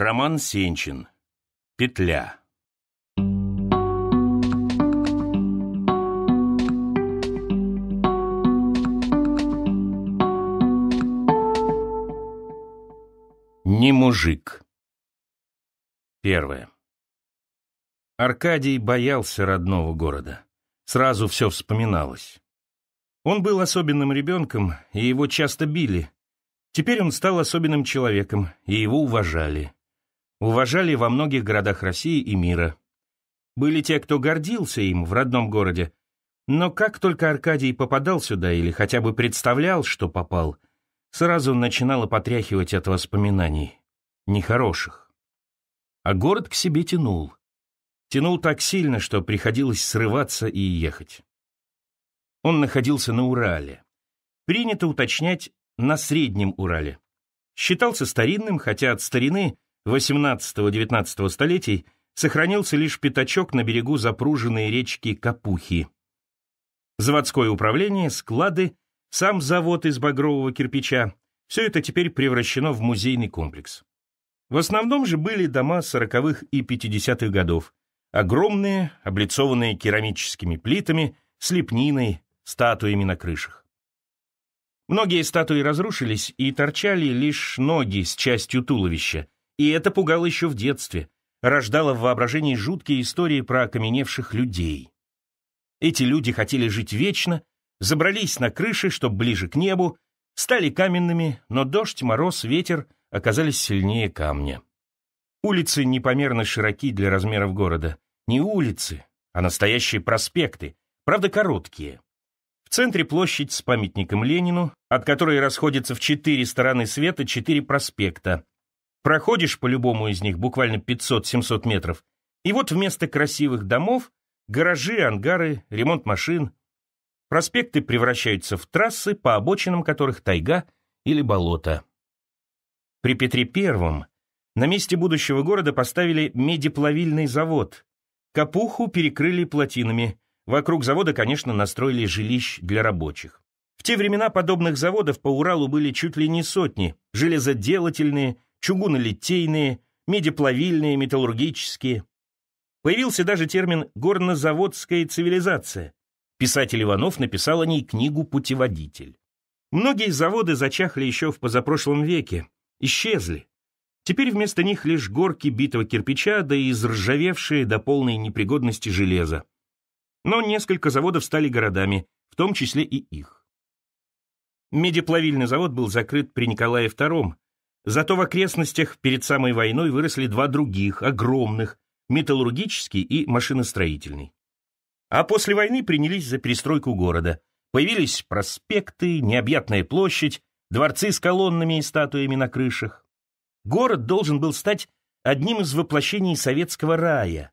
Роман Сенчин. Петля. Не мужик. Первое. Аркадий боялся родного города. Сразу все вспоминалось. Он был особенным ребенком, и его часто били. Теперь он стал особенным человеком, и его уважали уважали во многих городах России и мира. Были те, кто гордился им в родном городе, но как только Аркадий попадал сюда или хотя бы представлял, что попал, сразу начинало потряхивать от воспоминаний, нехороших. А город к себе тянул. Тянул так сильно, что приходилось срываться и ехать. Он находился на Урале. Принято уточнять, на Среднем Урале. Считался старинным, хотя от старины – XVIII-XIX столетий сохранился лишь пятачок на берегу запруженной речки Капухи. Заводское управление, склады, сам завод из багрового кирпича – все это теперь превращено в музейный комплекс. В основном же были дома 40-х и 50-х годов, огромные, облицованные керамическими плитами, с лепниной, статуями на крышах. Многие статуи разрушились и торчали лишь ноги с частью туловища – и это пугало еще в детстве, рождало в воображении жуткие истории про окаменевших людей. Эти люди хотели жить вечно, забрались на крыши, чтоб ближе к небу, стали каменными, но дождь, мороз, ветер оказались сильнее камня. Улицы непомерно широки для размеров города. Не улицы, а настоящие проспекты, правда короткие. В центре площадь с памятником Ленину, от которой расходятся в четыре стороны света четыре проспекта. Проходишь по любому из них буквально 500-700 метров, и вот вместо красивых домов – гаражи, ангары, ремонт машин. Проспекты превращаются в трассы, по обочинам которых тайга или болото. При Петре Первом на месте будущего города поставили медиплавильный завод. Капуху перекрыли плотинами. Вокруг завода, конечно, настроили жилищ для рабочих. В те времена подобных заводов по Уралу были чуть ли не сотни. Железоделательные, чугунолитейные, медиплавильные, металлургические. Появился даже термин «горнозаводская цивилизация». Писатель Иванов написал о ней книгу «Путеводитель». Многие заводы зачахли еще в позапрошлом веке, исчезли. Теперь вместо них лишь горки битого кирпича, да и изржавевшие до полной непригодности железа. Но несколько заводов стали городами, в том числе и их. Медиплавильный завод был закрыт при Николае II, Зато в окрестностях перед самой войной выросли два других, огромных, металлургический и машиностроительный. А после войны принялись за перестройку города. Появились проспекты, необъятная площадь, дворцы с колоннами и статуями на крышах. Город должен был стать одним из воплощений советского рая.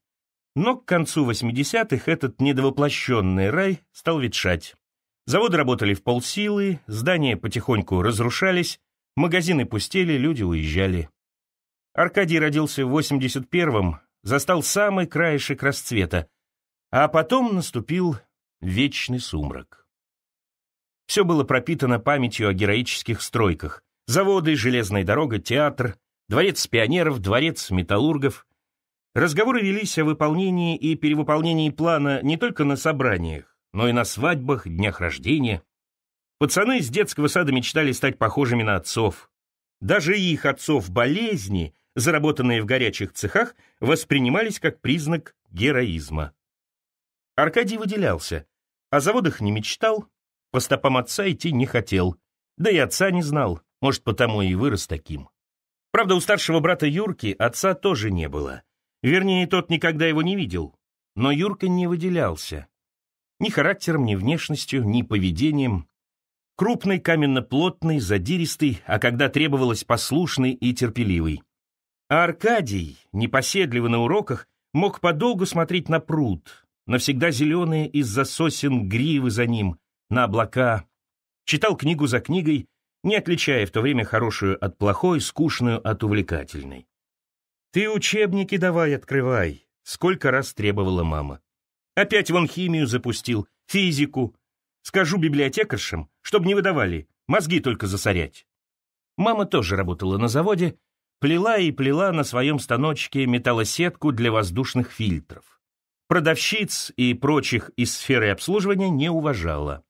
Но к концу 80-х этот недовоплощенный рай стал ветшать. Заводы работали в полсилы, здания потихоньку разрушались, Магазины пустели, люди уезжали. Аркадий родился в 81-м, застал самый краешек расцвета, а потом наступил вечный сумрак. Все было пропитано памятью о героических стройках. Заводы, железная дорога, театр, дворец пионеров, дворец металлургов. Разговоры велись о выполнении и перевыполнении плана не только на собраниях, но и на свадьбах, днях рождения. Пацаны с детского сада мечтали стать похожими на отцов. Даже их отцов болезни, заработанные в горячих цехах, воспринимались как признак героизма. Аркадий выделялся. О заводах не мечтал, по стопам отца идти не хотел. Да и отца не знал, может, потому и вырос таким. Правда, у старшего брата Юрки отца тоже не было. Вернее, тот никогда его не видел. Но Юрка не выделялся. Ни характером, ни внешностью, ни поведением. Крупный, каменно-плотный, задиристый, а когда требовалось послушный и терпеливый. А Аркадий, непоседливо на уроках, мог подолгу смотреть на пруд, навсегда зеленые из-за сосен гривы за ним, на облака. Читал книгу за книгой, не отличая в то время хорошую от плохой, скучную от увлекательной. «Ты учебники давай открывай», — сколько раз требовала мама. «Опять вон химию запустил, физику, Скажу библиотекаршам, чтобы не выдавали, мозги только засорять. Мама тоже работала на заводе, плела и плела на своем станочке металлосетку для воздушных фильтров. Продавщиц и прочих из сферы обслуживания не уважала.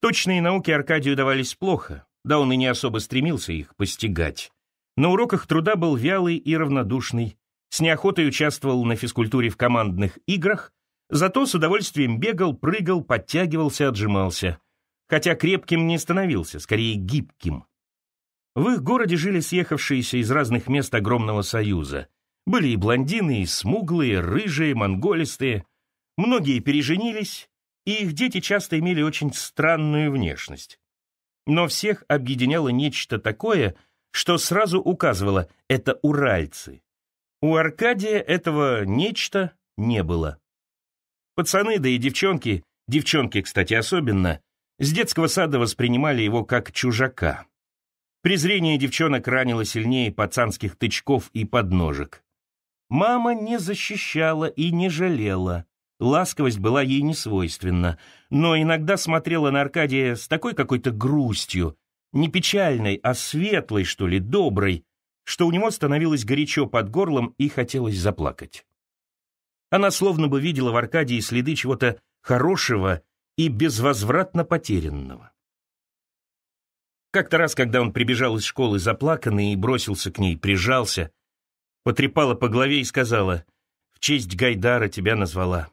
Точные науки Аркадию давались плохо, да он и не особо стремился их постигать. На уроках труда был вялый и равнодушный, с неохотой участвовал на физкультуре в командных играх Зато с удовольствием бегал, прыгал, подтягивался, отжимался. Хотя крепким не становился, скорее гибким. В их городе жили съехавшиеся из разных мест огромного союза. Были и блондины, и смуглые, рыжие, монголистые. Многие переженились, и их дети часто имели очень странную внешность. Но всех объединяло нечто такое, что сразу указывало — это уральцы. У Аркадия этого нечто не было. Пацаны, да и девчонки, девчонки, кстати, особенно, с детского сада воспринимали его как чужака. Презрение девчонок ранило сильнее пацанских тычков и подножек. Мама не защищала и не жалела. Ласковость была ей не свойственна, но иногда смотрела на Аркадия с такой какой-то грустью, не печальной, а светлой, что ли, доброй, что у него становилось горячо под горлом и хотелось заплакать. Она словно бы видела в Аркадии следы чего-то хорошего и безвозвратно потерянного. Как-то раз, когда он прибежал из школы заплаканный и бросился к ней, прижался, потрепала по голове и сказала, «В честь Гайдара тебя назвала».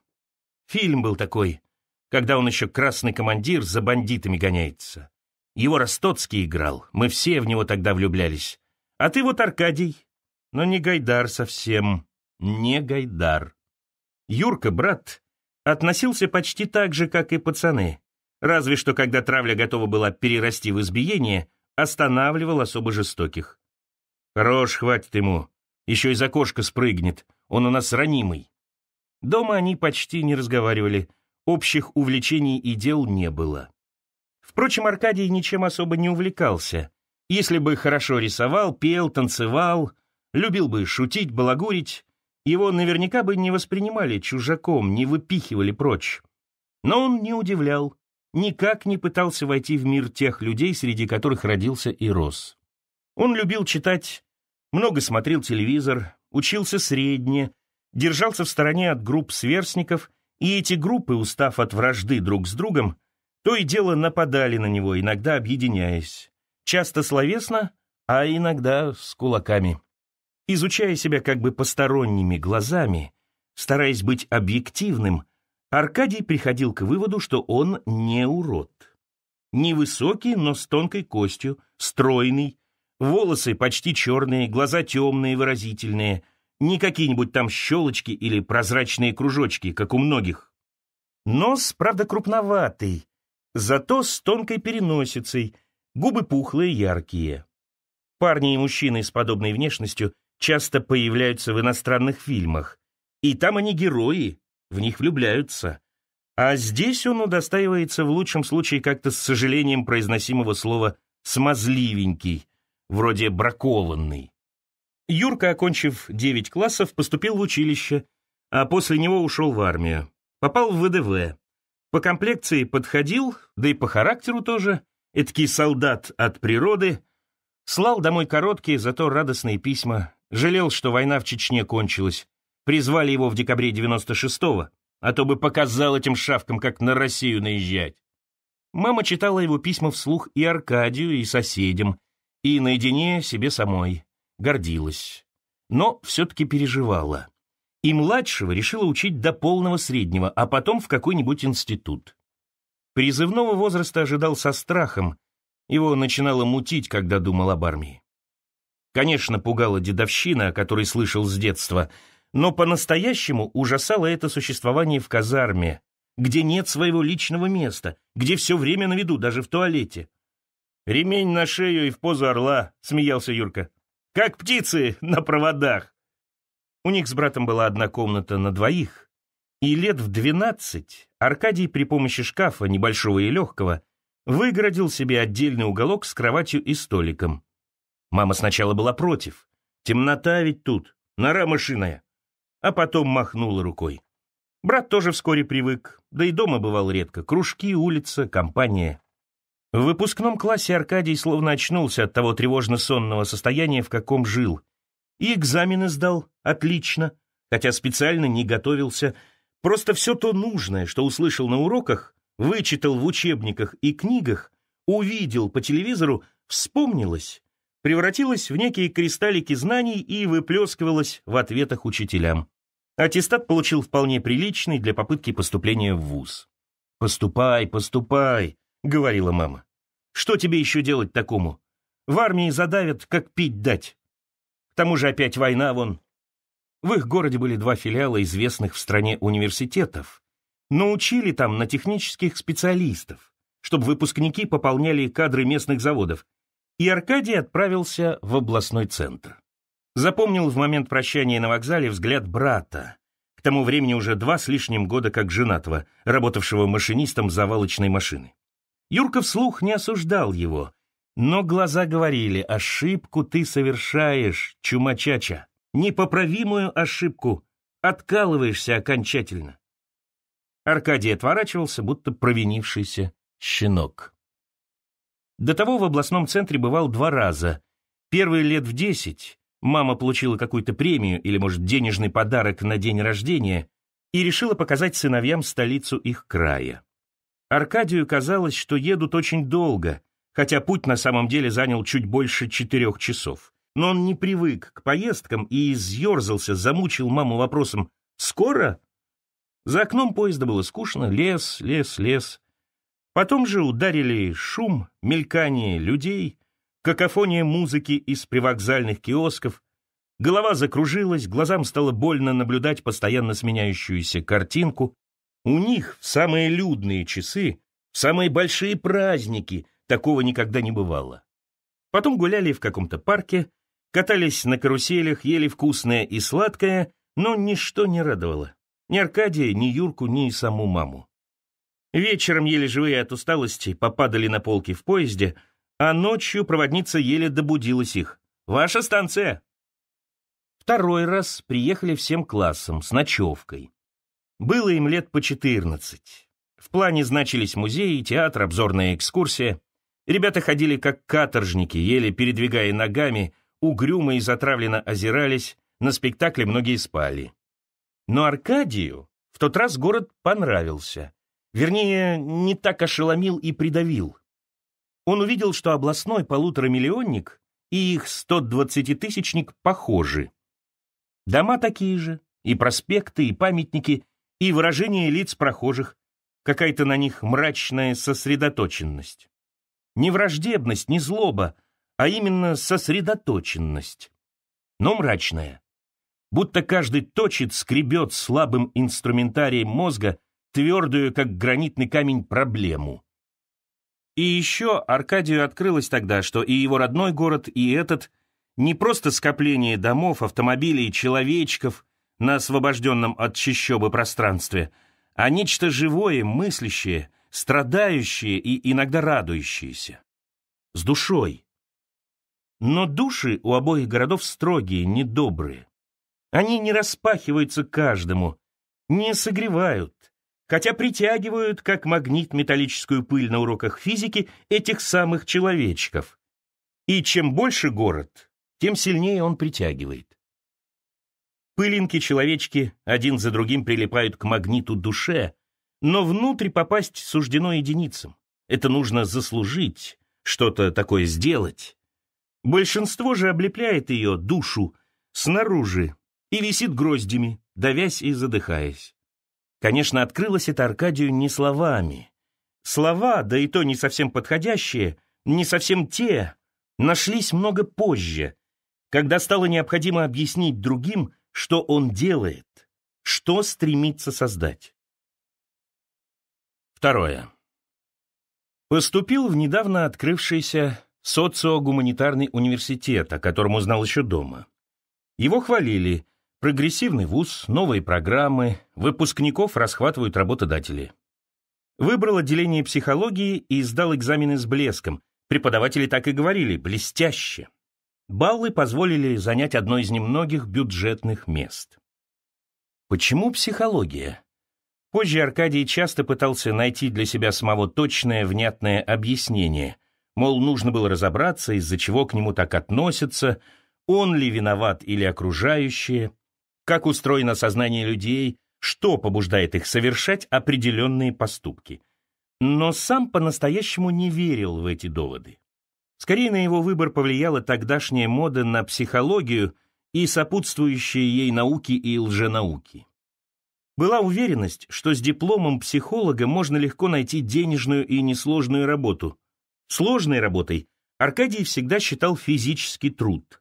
Фильм был такой, когда он еще красный командир за бандитами гоняется. Его Ростоцкий играл, мы все в него тогда влюблялись. А ты вот Аркадий, но не Гайдар совсем, не Гайдар. Юрка, брат, относился почти так же, как и пацаны. Разве что, когда травля готова была перерасти в избиение, останавливал особо жестоких. «Хорош, хватит ему. Еще и за окошка спрыгнет. Он у нас ранимый». Дома они почти не разговаривали. Общих увлечений и дел не было. Впрочем, Аркадий ничем особо не увлекался. Если бы хорошо рисовал, пел, танцевал, любил бы шутить, балагурить, его наверняка бы не воспринимали чужаком, не выпихивали прочь. Но он не удивлял, никак не пытался войти в мир тех людей, среди которых родился и рос. Он любил читать, много смотрел телевизор, учился средне, держался в стороне от групп сверстников, и эти группы, устав от вражды друг с другом, то и дело нападали на него, иногда объединяясь. Часто словесно, а иногда с кулаками. Изучая себя как бы посторонними глазами, стараясь быть объективным, Аркадий приходил к выводу, что он не урод. Невысокий, но с тонкой костью, стройный, волосы почти черные, глаза темные, выразительные, не какие-нибудь там щелочки или прозрачные кружочки, как у многих. Нос, правда, крупноватый, зато с тонкой переносицей, губы пухлые, яркие. Парни и мужчины с подобной внешностью часто появляются в иностранных фильмах. И там они герои, в них влюбляются. А здесь он удостаивается в лучшем случае как-то с сожалением произносимого слова «смазливенький», вроде «бракованный». Юрка, окончив 9 классов, поступил в училище, а после него ушел в армию. Попал в ВДВ. По комплекции подходил, да и по характеру тоже. Эдакий солдат от природы. Слал домой короткие, зато радостные письма Жалел, что война в Чечне кончилась. Призвали его в декабре 96-го, а то бы показал этим шавкам, как на Россию наезжать. Мама читала его письма вслух и Аркадию, и соседям, и наедине себе самой. Гордилась. Но все-таки переживала. И младшего решила учить до полного среднего, а потом в какой-нибудь институт. Призывного возраста ожидал со страхом. Его начинало мутить, когда думал об армии. Конечно, пугала дедовщина, о которой слышал с детства, но по-настоящему ужасало это существование в казарме, где нет своего личного места, где все время на виду, даже в туалете. «Ремень на шею и в позу орла», — смеялся Юрка. «Как птицы на проводах». У них с братом была одна комната на двоих, и лет в двенадцать Аркадий при помощи шкафа, небольшого и легкого, выгородил себе отдельный уголок с кроватью и столиком. Мама сначала была против. Темнота ведь тут, нора мышиная. А потом махнула рукой. Брат тоже вскоре привык, да и дома бывал редко. Кружки, улица, компания. В выпускном классе Аркадий словно очнулся от того тревожно-сонного состояния, в каком жил. И экзамены сдал отлично, хотя специально не готовился. Просто все то нужное, что услышал на уроках, вычитал в учебниках и книгах, увидел по телевизору, вспомнилось превратилась в некие кристаллики знаний и выплескивалась в ответах учителям. Аттестат получил вполне приличный для попытки поступления в вуз. «Поступай, поступай», — говорила мама. «Что тебе еще делать такому? В армии задавят, как пить дать. К тому же опять война вон». В их городе были два филиала известных в стране университетов, но учили там на технических специалистов, чтобы выпускники пополняли кадры местных заводов, и Аркадий отправился в областной центр. Запомнил в момент прощания на вокзале взгляд брата, к тому времени уже два с лишним года как женатого, работавшего машинистом завалочной машины. Юрка вслух не осуждал его, но глаза говорили «Ошибку ты совершаешь, чумачача, непоправимую ошибку, откалываешься окончательно». Аркадий отворачивался, будто провинившийся щенок. До того в областном центре бывал два раза. Первые лет в десять, мама получила какую-то премию или, может, денежный подарок на день рождения и решила показать сыновьям столицу их края. Аркадию казалось, что едут очень долго, хотя путь на самом деле занял чуть больше четырех часов. Но он не привык к поездкам и изъерзался, замучил маму вопросом «Скоро?». За окном поезда было скучно, лес, лес, лес. Потом же ударили шум, мелькание людей, какофония музыки из привокзальных киосков, голова закружилась, глазам стало больно наблюдать постоянно сменяющуюся картинку. У них в самые людные часы, в самые большие праздники такого никогда не бывало. Потом гуляли в каком-то парке, катались на каруселях, ели вкусное и сладкое, но ничто не радовало. Ни Аркадия, ни Юрку, ни саму маму. Вечером еле живые от усталости попадали на полки в поезде, а ночью проводница еле добудилась их. «Ваша станция!» Второй раз приехали всем классом, с ночевкой. Было им лет по 14. В плане значились музеи, театр, обзорная экскурсия. Ребята ходили как каторжники, еле передвигая ногами, угрюмо и затравленно озирались, на спектакле многие спали. Но Аркадию в тот раз город понравился. Вернее, не так ошеломил и придавил. Он увидел, что областной полуторамиллионник и их 120-тысячник похожи. Дома такие же, и проспекты, и памятники, и выражение лиц прохожих, какая-то на них мрачная сосредоточенность. Не враждебность, не злоба, а именно сосредоточенность. Но мрачная. Будто каждый точит, скребет слабым инструментарием мозга — твердую, как гранитный камень, проблему. И еще Аркадию открылось тогда, что и его родной город, и этот — не просто скопление домов, автомобилей, человечков на освобожденном от чищобы пространстве, а нечто живое, мыслящее, страдающее и иногда радующееся. С душой. Но души у обоих городов строгие, недобрые. Они не распахиваются каждому, не согревают, хотя притягивают, как магнит металлическую пыль на уроках физики, этих самых человечков. И чем больше город, тем сильнее он притягивает. Пылинки-человечки один за другим прилипают к магниту душе, но внутрь попасть суждено единицам. Это нужно заслужить, что-то такое сделать. Большинство же облепляет ее, душу, снаружи и висит гроздями, давясь и задыхаясь. Конечно, открылось это Аркадию не словами. Слова, да и то не совсем подходящие, не совсем те, нашлись много позже, когда стало необходимо объяснить другим, что он делает, что стремится создать. Второе. Поступил в недавно открывшийся социогуманитарный университет, о котором узнал еще дома. Его хвалили, Прогрессивный вуз, новые программы, выпускников расхватывают работодатели. Выбрал отделение психологии и сдал экзамены с блеском. Преподаватели так и говорили «блестяще». Баллы позволили занять одно из немногих бюджетных мест. Почему психология? Позже Аркадий часто пытался найти для себя самого точное, внятное объяснение. Мол, нужно было разобраться, из-за чего к нему так относятся, он ли виноват или окружающие как устроено сознание людей, что побуждает их совершать определенные поступки. Но сам по-настоящему не верил в эти доводы. Скорее на его выбор повлияла тогдашняя мода на психологию и сопутствующие ей науки и лженауки. Была уверенность, что с дипломом психолога можно легко найти денежную и несложную работу. Сложной работой Аркадий всегда считал физический труд –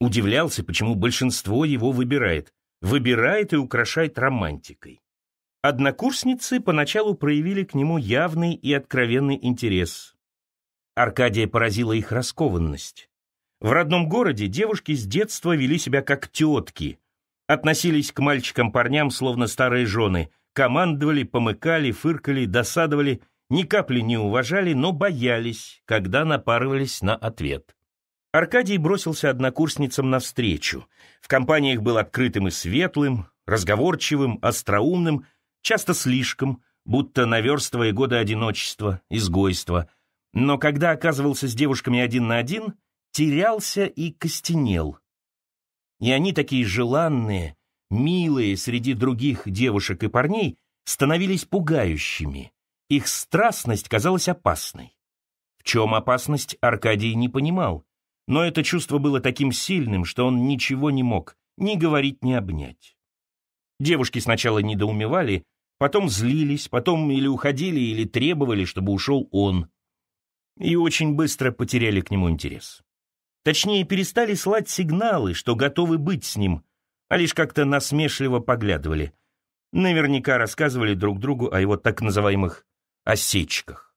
Удивлялся, почему большинство его выбирает. Выбирает и украшает романтикой. Однокурсницы поначалу проявили к нему явный и откровенный интерес. Аркадия поразила их раскованность. В родном городе девушки с детства вели себя как тетки, относились к мальчикам-парням словно старые жены, командовали, помыкали, фыркали, досадовали, ни капли не уважали, но боялись, когда напарывались на ответ. Аркадий бросился однокурсницам навстречу. В компаниях был открытым и светлым, разговорчивым, остроумным, часто слишком, будто наверстывая годы одиночества, изгойства. Но когда оказывался с девушками один на один, терялся и костенел. И они такие желанные, милые среди других девушек и парней, становились пугающими. Их страстность казалась опасной. В чем опасность, Аркадий не понимал но это чувство было таким сильным, что он ничего не мог ни говорить, ни обнять. Девушки сначала недоумевали, потом злились, потом или уходили, или требовали, чтобы ушел он. И очень быстро потеряли к нему интерес. Точнее, перестали слать сигналы, что готовы быть с ним, а лишь как-то насмешливо поглядывали. Наверняка рассказывали друг другу о его так называемых «осечках».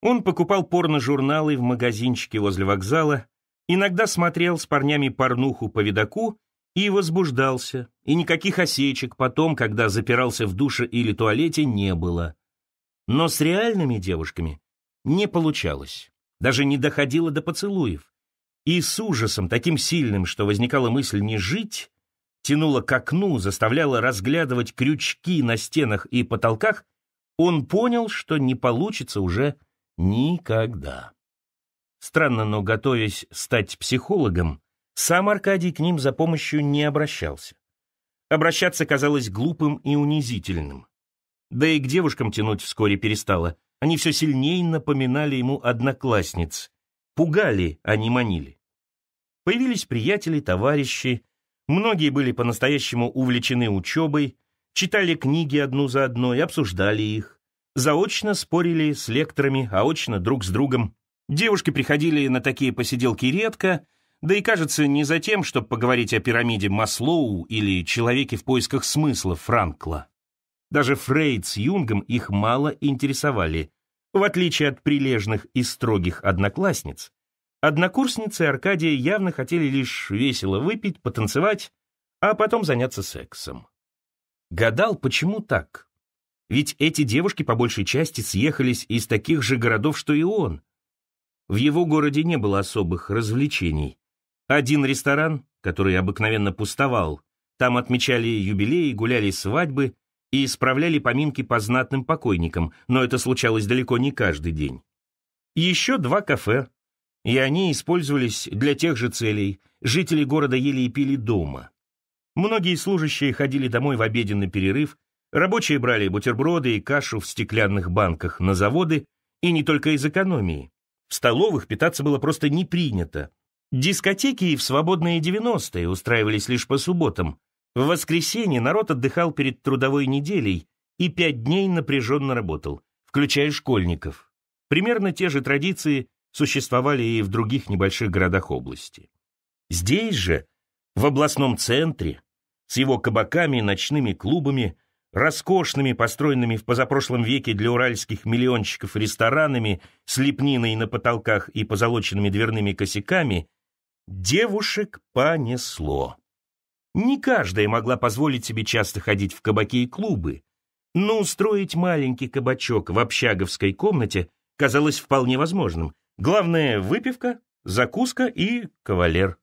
Он покупал порно-журналы в магазинчике возле вокзала, Иногда смотрел с парнями порнуху по видаку и возбуждался, и никаких осечек потом, когда запирался в душе или туалете, не было. Но с реальными девушками не получалось, даже не доходило до поцелуев. И с ужасом, таким сильным, что возникала мысль не жить, тянуло к окну, заставляло разглядывать крючки на стенах и потолках, он понял, что не получится уже никогда. Странно, но, готовясь стать психологом, сам Аркадий к ним за помощью не обращался. Обращаться казалось глупым и унизительным. Да и к девушкам тянуть вскоре перестало. Они все сильнее напоминали ему одноклассниц. Пугали, а не манили. Появились приятели, товарищи. Многие были по-настоящему увлечены учебой, читали книги одну за одной, обсуждали их. Заочно спорили с лекторами, а очно друг с другом, Девушки приходили на такие посиделки редко, да и, кажется, не за тем, чтобы поговорить о пирамиде Маслоу или человеке в поисках смысла Франкла. Даже Фрейд с Юнгом их мало интересовали. В отличие от прилежных и строгих одноклассниц, однокурсницы Аркадия явно хотели лишь весело выпить, потанцевать, а потом заняться сексом. Гадал, почему так? Ведь эти девушки по большей части съехались из таких же городов, что и он — в его городе не было особых развлечений. Один ресторан, который обыкновенно пустовал, там отмечали юбилеи, гуляли свадьбы и исправляли поминки по знатным покойникам, но это случалось далеко не каждый день. Еще два кафе, и они использовались для тех же целей. Жители города ели и пили дома. Многие служащие ходили домой в обеденный перерыв, рабочие брали бутерброды и кашу в стеклянных банках на заводы, и не только из экономии. В столовых питаться было просто не принято. Дискотеки в свободные 90-е устраивались лишь по субботам. В воскресенье народ отдыхал перед трудовой неделей и пять дней напряженно работал, включая школьников. Примерно те же традиции существовали и в других небольших городах области. Здесь же, в областном центре, с его кабаками и ночными клубами – роскошными, построенными в позапрошлом веке для уральских миллионщиков ресторанами с лепниной на потолках и позолоченными дверными косяками, девушек понесло. Не каждая могла позволить себе часто ходить в кабаки и клубы, но устроить маленький кабачок в общаговской комнате казалось вполне возможным. Главное — выпивка, закуска и кавалер.